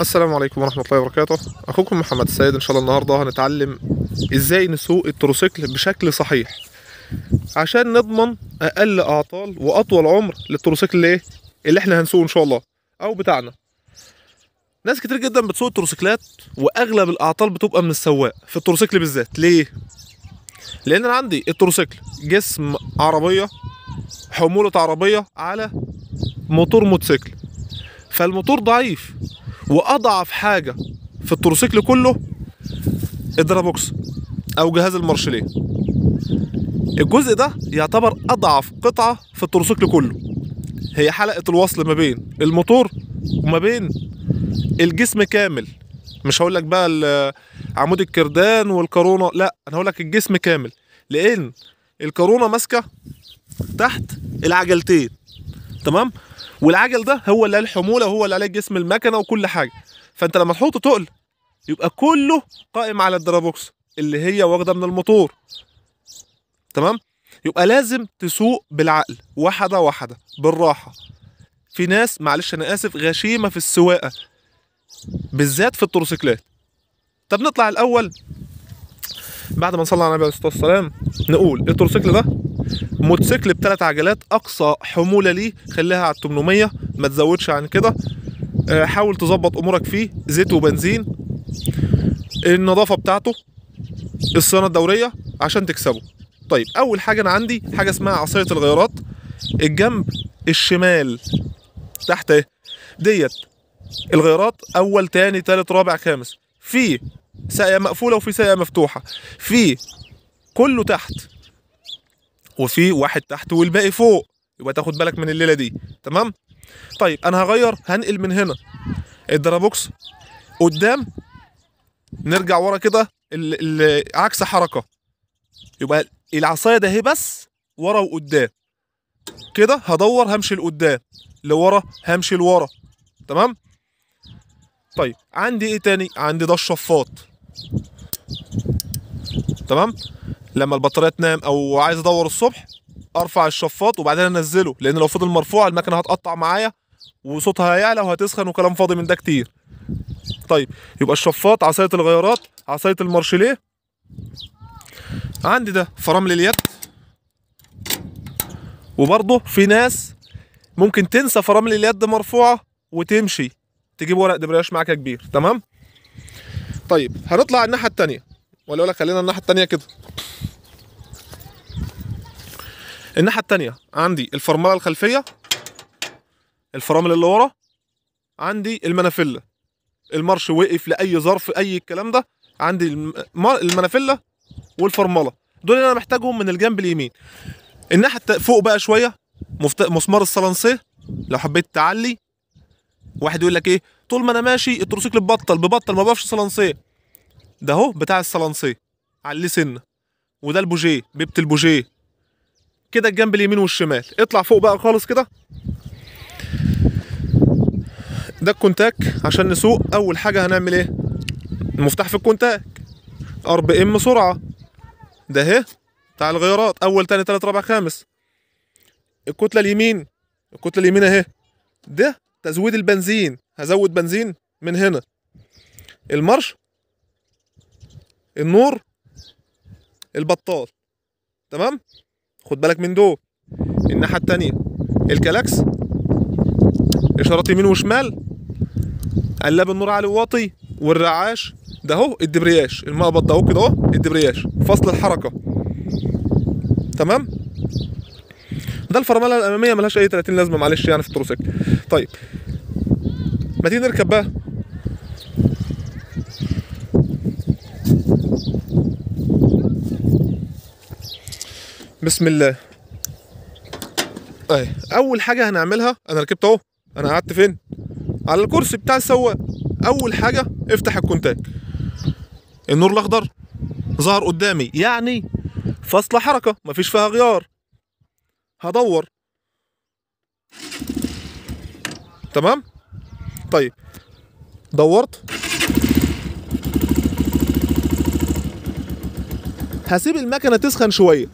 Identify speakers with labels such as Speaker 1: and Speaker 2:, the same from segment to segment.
Speaker 1: السلام عليكم ورحمه الله وبركاته اخوكم محمد السيد ان شاء الله النهارده هنتعلم ازاي نسوق التروسيكل بشكل صحيح عشان نضمن اقل اعطال واطول عمر للتروسيكل اللي, اللي احنا هنسوقه ان شاء الله او بتاعنا ناس كتير جدا بتسوق التروسيكلات واغلب الاعطال بتبقى من السواق في التروسيكل بالذات ليه لان انا عندي التروسيكل جسم عربيه حموله عربيه على موتور موتوسيكل فالموتور ضعيف واضعف حاجه في التروسيكل كله الدرابوكس او جهاز المارشليه الجزء ده يعتبر اضعف قطعه في التروسيكل كله هي حلقه الوصل ما بين الموتور وما بين الجسم كامل مش هقول لك بقى عمود الكردان والكرونه لا انا هقول لك الجسم كامل لان الكرونه ماسكه تحت العجلتين تمام والعجل ده هو اللي الحموله وهو اللي عليه جسم المكنه وكل حاجه فانت لما تحط تقل يبقى كله قائم على الدرابوكس اللي هي واخده من الموتور تمام يبقى لازم تسوق بالعقل واحده واحده بالراحه في ناس معلش انا اسف غشيمه في السواقه بالذات في التروسيكلات طب نطلع الاول بعد ما نصلي على النبي عليه الصلاه والسلام نقول التروسيكل ده موتوسيكل بثلاث عجلات اقصى حموله ليه خليها على 800 ما تزودش عن كده آه، حاول تظبط امورك فيه زيت وبنزين النظافه بتاعته الصيانه الدوريه عشان تكسبه طيب اول حاجه انا عندي حاجه اسمها عصايه الغيارات الجنب الشمال تحت ايه ديت الغيارات اول تاني تالت رابع خامس في ساقيه مقفوله وفي ساقيه مفتوحه في كله تحت وفي واحد تحت والباقي فوق يبقى تاخد بالك من الليله دي تمام طيب انا هغير هنقل من هنا الدرابوكس قدام نرجع ورا كده عكس حركه يبقى العصايه ده هي بس ورا وقدام كده هدور همشي لقدام لورا همشي لورا تمام طيب عندي ايه تاني عندي ده الشفاط تمام لما البطاريه تنام او عايز ادور الصبح ارفع الشفاط وبعدين انزله لان لو فضل مرفوع المكنه هتقطع معايا وصوتها هيعلى وهتسخن وكلام فاضي من ده كتير طيب يبقى الشفاط عصايه الغيارات عصايه المارشليه عندي ده فرامل اليد وبرضه في ناس ممكن تنسى فرامل اليد مرفوعه وتمشي تجيب ورق دبرياش معاك كبير تمام طيب هنطلع الناحيه الثانيه ولا اقول لك خلينا الناحيه الثانيه كده الناحيه الثانيه عندي الفرمله الخلفيه الفرامل اللي ورا عندي المنافله المرش وقف لاي ظرف اي الكلام ده عندي المنافله والفرمله دول اللي انا محتاجهم من الجنب اليمين الناحيه فوق بقى شويه مسمار الصلانسيه لو حبيت تعلي واحد يقول لك ايه طول ما انا ماشي التروسيكل ببطل ببطل ما بقفش صلانسيه ده هو بتاع الصلانسيه عليه سنه وده البوجيه بيبت البوجيه كده الجنب اليمين والشمال اطلع فوق بقى خالص كده ده الكونتاك عشان نسوق اول حاجه هنعمل ايه المفتاح في الكونتاك ار بي ام سرعه ده اهي بتاع الغيارات اول تاني تالت رابع خامس الكتله اليمين الكتله اليمين اهي ده تزويد البنزين هزود بنزين من هنا المارش النور البطال تمام خد بالك من دول الناحيه الثانيه الكلاكس اشارات يمين وشمال قلاب النور علي وواطي والرعاش ده اهو الدبرياش المقبض ده اهو كده اهو الدبرياش فصل الحركه تمام ده الفرمله الاماميه ملهاش اي 30 لازمه معلش يعني في التروسيكل طيب ما تيجي نركب بقى بسم الله اهي اول حاجه هنعملها انا ركبت اهو انا قعدت فين على الكرسي بتاع السواق اول حاجه افتح الكونتاك النور الاخضر ظهر قدامي يعني فصل حركه مفيش فيها غيار هدور تمام طيب دورت هسيب المكنه تسخن شويه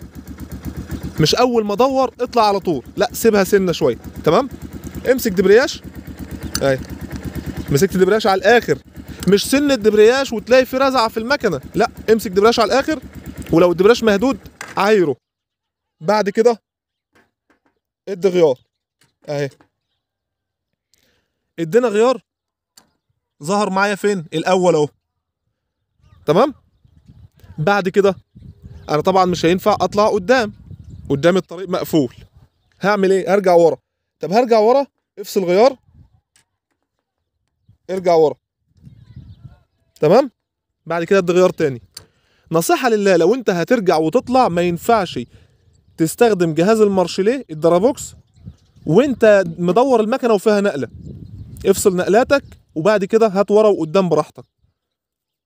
Speaker 1: مش اول ما ادور اطلع على طول لا سيبها سنه شويه تمام امسك دبرياش اهي مسكت دبرياش على الاخر مش سن الدبرياش وتلاقي في رزعه في المكنه لا امسك دبرياش على الاخر ولو الدبرياش مهدود عايره بعد كده ادي غيار اهي ادينا غيار ظهر معايا فين الاول اهو تمام بعد كده انا طبعا مش هينفع اطلع قدام قدام الطريق مقفول هعمل ايه هرجع ورا طب هرجع ورا افصل غيار ارجع ورا تمام بعد كده ادي غيار تاني نصيحة لله لو انت هترجع وتطلع ما ينفعش تستخدم جهاز المارشليه الدرابوكس وانت مدور المكنة وفيها نقلة افصل نقلاتك وبعد كده هات ورا وقدام براحتك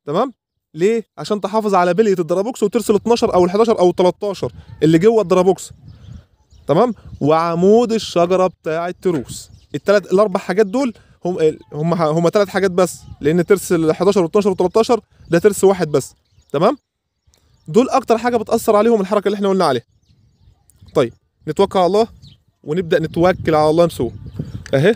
Speaker 1: تمام ليه عشان تحافظ على بليه الدرابوكس وترسل 12 او ال11 او ال13 اللي جوه الدرابوكس تمام وعمود الشجره بتاع التروس الثلاث الاربع حاجات دول هم هم هم ثلاث حاجات بس لان ترس ال11 و12 و13 ده ترس واحد بس تمام دول اكتر حاجه بتاثر عليهم الحركه اللي احنا قلنا عليها طيب نتوكل على الله ونبدا نتوكل على الله نسوه اهي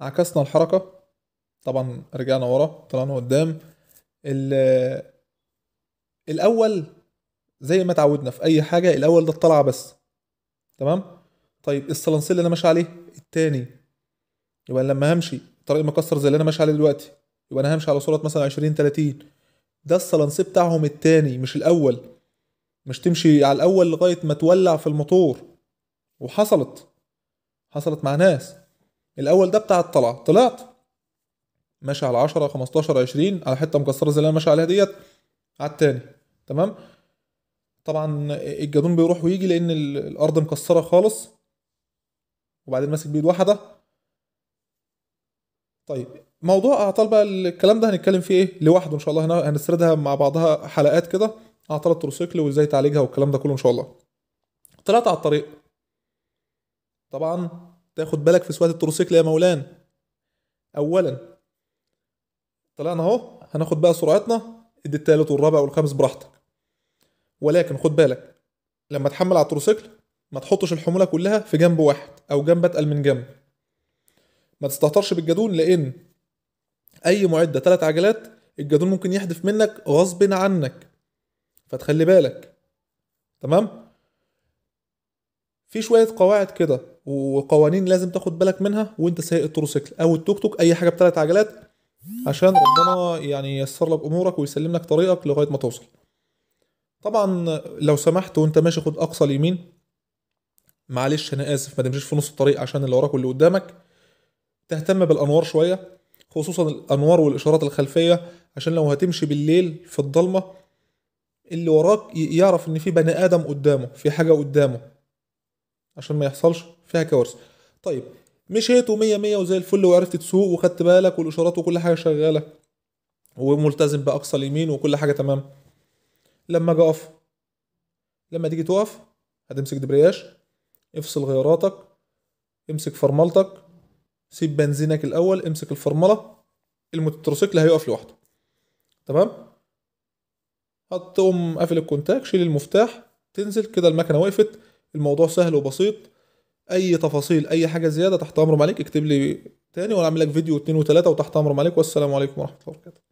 Speaker 1: عكسنا الحركة طبعا رجعنا ورا طلعنا قدام الاول زي ما اتعودنا في اي حاجه الاول ده الطلعه بس تمام طيب الصلنسل اللي انا ماشي عليه التاني يبقى لما همشي طريق مكسر زي اللي انا ماشي عليه دلوقتي يبقى انا همشي على سرعه مثلا عشرين تلاتين ده الصلنسل بتاعهم التاني مش الاول مش تمشي على الاول لغايه ما تولع في الموتور وحصلت حصلت مع ناس الاول ده بتاع الطلعه طلعت ماشي على 10 15 20 على حته مكسره زي اللي انا ماشي عليها ديت على التاني تمام طبعا الجدون بيروح ويجي لان الارض مكسره خالص وبعدين ماسك بيد واحده طيب موضوع اعطال بقى الكلام ده هنتكلم فيه ايه لوحده ان شاء الله هنا هنسردها مع بعضها حلقات كده اعطال التروسيكل وازاي تعالجها والكلام ده كله ان شاء الله طلعت على الطريق طبعا تاخد بالك في سواقه التروسيكل يا مولان اولا طلعنا اهو هناخد بقى سرعتنا ادي التالت والرابع والخامس براحتك ولكن خد بالك لما تحمل على التروسيكل ما تحطش الحموله كلها في جنب واحد او جنب اتقل من جنب ما تستهترش بالجدون لان اي معده ثلاث عجلات الجدون ممكن يحدف منك غصب عنك فتخلي بالك تمام في شويه قواعد كده وقوانين لازم تاخد بالك منها وانت سايق التروسيكل او التوك توك اي حاجه بتلات عجلات عشان ربنا يعني ييسر لك امورك ويسلم لك طريقك لغايه ما توصل طبعا لو سمحت وانت ماشي خد اقصى اليمين معلش انا اسف ما تمشيش في نص الطريق عشان اللي وراك واللي قدامك تهتم بالانوار شويه خصوصا الانوار والاشارات الخلفيه عشان لو هتمشي بالليل في الضلمه اللي وراك يعرف ان في بني ادم قدامه في حاجه قدامه عشان ما يحصلش فيها كوارث طيب مشيت ومية مية وزي الفل وعرفت تسوق وخدت بالك والاشارات وكل حاجه شغاله وملتزم باقصى اليمين وكل حاجه تمام لما اجي اقف لما تيجي تقف هتمسك دبرياش افصل غياراتك امسك فرملتك سيب بنزينك الاول امسك الفرمله الموتوسيكل هيقف لوحده تمام هتقوم قافل الكونتاك شيل المفتاح تنزل كده المكنه وقفت الموضوع سهل وبسيط اي تفاصيل اي حاجه زياده تحت امر عليك اكتب لي تاني وانا اعمل لك فيديو اتنين وتلاته وتحت امر عليك والسلام عليكم ورحمه الله وبركاته